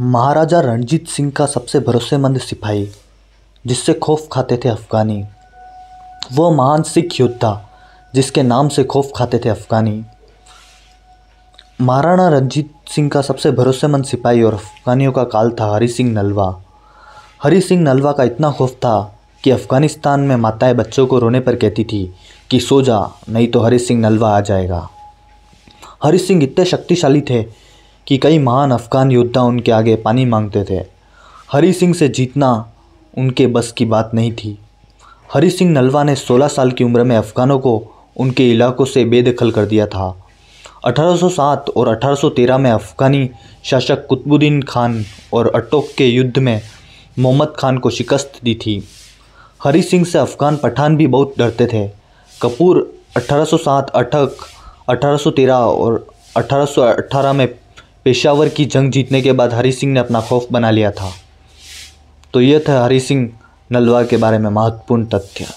महाराजा रणजीत सिंह का सबसे भरोसेमंद सिपाही जिससे खौफ खाते थे अफ़गानी वह महान सिख योद्धा जिसके नाम से खौफ खाते थे अफ़गानी महाराणा रणजीत सिंह का सबसे भरोसेमंद सिपाही और अफ़गानियों का काल था हरी सिंह नलवा हरी सिंह नलवा का इतना खौफ था कि अफ़गानिस्तान में माताएं बच्चों को रोने पर कहती थी कि सो जा नहीं तो हरी सिंह नलवा आ जाएगा हरी सिंह इतने शक्तिशाली थे कि कई महान अफ़गान योद्धा उनके आगे पानी मांगते थे हरी सिंह से जीतना उनके बस की बात नहीं थी हरी सिंह नलवा ने 16 साल की उम्र में अफ़गानों को उनके इलाकों से बेदखल कर दिया था 1807 और 1813 में अफ़गानी शासक कुतुबुद्दीन खान और अटोक के युद्ध में मोहम्मद खान को शिकस्त दी थी हरी सिंह से अफ़गान पठान भी बहुत डरते थे कपूर 1807 अठक 1813 और 1818 में पेशावर की जंग जीतने के बाद हरी सिंह ने अपना खौफ बना लिया था तो यह था हरी सिंह नलवार के बारे में महत्वपूर्ण तथ्य